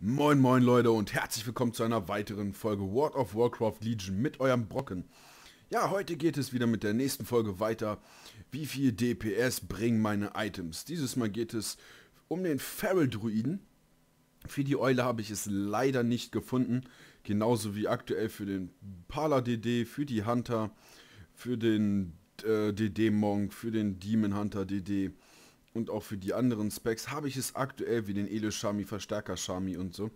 Moin moin Leute und herzlich willkommen zu einer weiteren Folge World of Warcraft Legion mit eurem Brocken. Ja, heute geht es wieder mit der nächsten Folge weiter. Wie viel DPS bringen meine Items? Dieses Mal geht es um den Feral Druiden. Für die Eule habe ich es leider nicht gefunden. Genauso wie aktuell für den Pala DD, für die Hunter, für den äh, DD Monk, für den Demon Hunter DD und auch für die anderen Specs habe ich es aktuell, wie den Elo Shami, Verstärker Shami und so,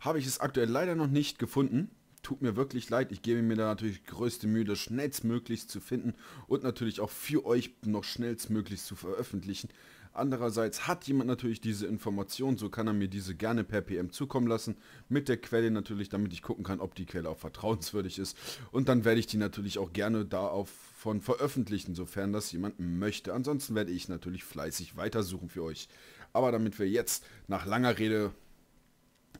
habe ich es aktuell leider noch nicht gefunden tut mir wirklich leid. Ich gebe mir da natürlich größte Mühe, das schnellstmöglichst zu finden und natürlich auch für euch noch schnellstmöglichst zu veröffentlichen. Andererseits hat jemand natürlich diese Information, so kann er mir diese gerne per PM zukommen lassen, mit der Quelle natürlich, damit ich gucken kann, ob die Quelle auch vertrauenswürdig ist. Und dann werde ich die natürlich auch gerne darauf von veröffentlichen, sofern das jemand möchte. Ansonsten werde ich natürlich fleißig weitersuchen für euch. Aber damit wir jetzt nach langer Rede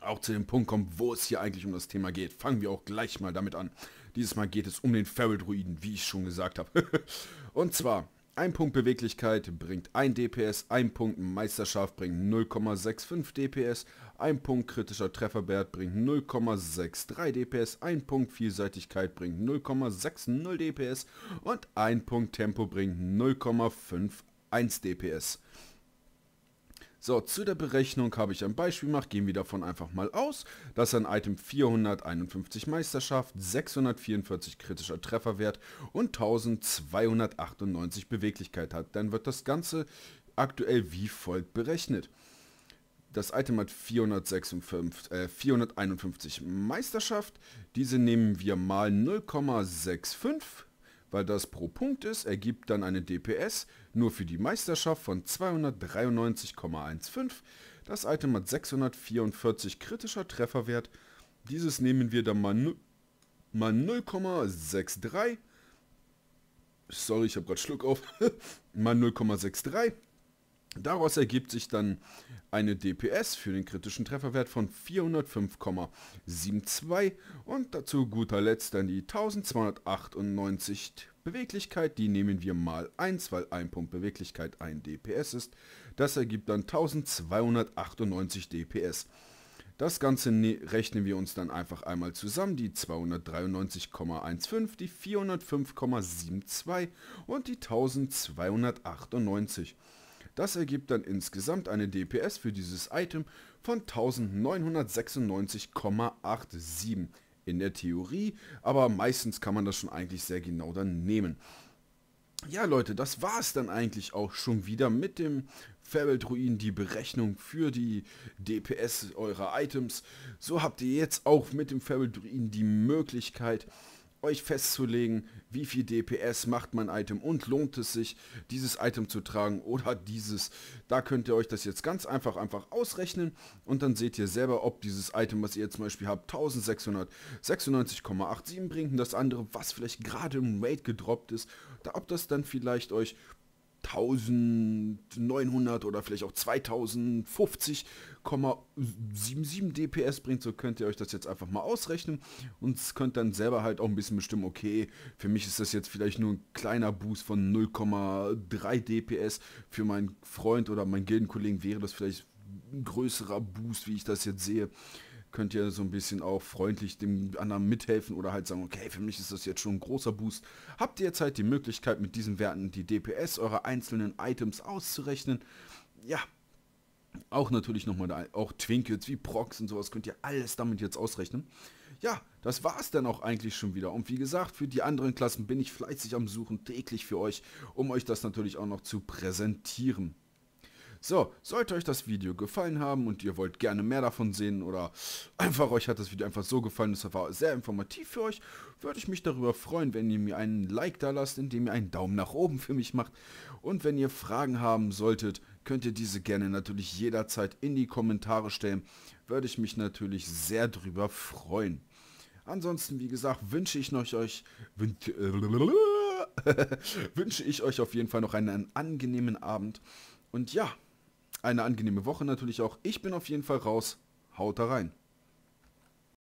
auch zu dem Punkt kommen, wo es hier eigentlich um das Thema geht. Fangen wir auch gleich mal damit an. Dieses Mal geht es um den Feral-Druiden, wie ich schon gesagt habe. und zwar, ein Punkt Beweglichkeit bringt 1 DPS, ein Punkt Meisterschaft bringt 0,65 DPS, ein Punkt kritischer Trefferwert bringt 0,63 DPS, ein Punkt Vielseitigkeit bringt 0,60 DPS und ein Punkt Tempo bringt 0,51 DPS. So, zu der Berechnung habe ich ein Beispiel gemacht, gehen wir davon einfach mal aus, dass ein Item 451 Meisterschaft, 644 kritischer Trefferwert und 1298 Beweglichkeit hat. Dann wird das Ganze aktuell wie folgt berechnet. Das Item hat 456, äh, 451 Meisterschaft, diese nehmen wir mal 0,65 weil das pro Punkt ist, ergibt dann eine DPS nur für die Meisterschaft von 293,15. Das Item hat 644 kritischer Trefferwert. Dieses nehmen wir dann mal, mal 0,63. Sorry, ich habe gerade Schluck auf. mal 0,63. Daraus ergibt sich dann eine DPS für den kritischen Trefferwert von 405,72 und dazu guter Letzt dann die 1298 Beweglichkeit, die nehmen wir mal 1, weil ein Punkt Beweglichkeit ein DPS ist. Das ergibt dann 1298 DPS. Das Ganze ne, rechnen wir uns dann einfach einmal zusammen, die 293,15, die 405,72 und die 1298. Das ergibt dann insgesamt eine DPS für dieses Item von 1996,87 in der Theorie, aber meistens kann man das schon eigentlich sehr genau dann nehmen. Ja Leute, das war es dann eigentlich auch schon wieder mit dem Fairbelt Ruin, die Berechnung für die DPS eurer Items. So habt ihr jetzt auch mit dem Fairbelt Ruin die Möglichkeit, euch festzulegen, wie viel DPS macht mein Item und lohnt es sich, dieses Item zu tragen oder dieses. Da könnt ihr euch das jetzt ganz einfach einfach ausrechnen und dann seht ihr selber, ob dieses Item, was ihr zum Beispiel habt, 1696,87 bringt und das andere, was vielleicht gerade im Raid gedroppt ist, da ob das dann vielleicht euch 1900 oder vielleicht auch 2050,77 DPS bringt, so könnt ihr euch das jetzt einfach mal ausrechnen und könnt dann selber halt auch ein bisschen bestimmen, okay, für mich ist das jetzt vielleicht nur ein kleiner Boost von 0,3 DPS, für meinen Freund oder meinen Gildenkollegen wäre das vielleicht ein größerer Boost, wie ich das jetzt sehe könnt ihr so ein bisschen auch freundlich dem anderen mithelfen oder halt sagen, okay, für mich ist das jetzt schon ein großer Boost. Habt ihr jetzt halt die Möglichkeit, mit diesen Werten die DPS eurer einzelnen Items auszurechnen. Ja, auch natürlich nochmal, da, auch Twinkets wie Prox und sowas könnt ihr alles damit jetzt ausrechnen. Ja, das war es dann auch eigentlich schon wieder. Und wie gesagt, für die anderen Klassen bin ich fleißig am Suchen, täglich für euch, um euch das natürlich auch noch zu präsentieren. So, sollte euch das Video gefallen haben und ihr wollt gerne mehr davon sehen oder einfach euch hat das Video einfach so gefallen, es war sehr informativ für euch, würde ich mich darüber freuen, wenn ihr mir einen Like da lasst, indem ihr einen Daumen nach oben für mich macht. Und wenn ihr Fragen haben solltet, könnt ihr diese gerne natürlich jederzeit in die Kommentare stellen. Würde ich mich natürlich sehr drüber freuen. Ansonsten, wie gesagt, wünsche ich euch, euch wünsche ich euch auf jeden Fall noch einen, einen angenehmen Abend. Und ja, eine angenehme Woche natürlich auch. Ich bin auf jeden Fall raus. Haut da rein.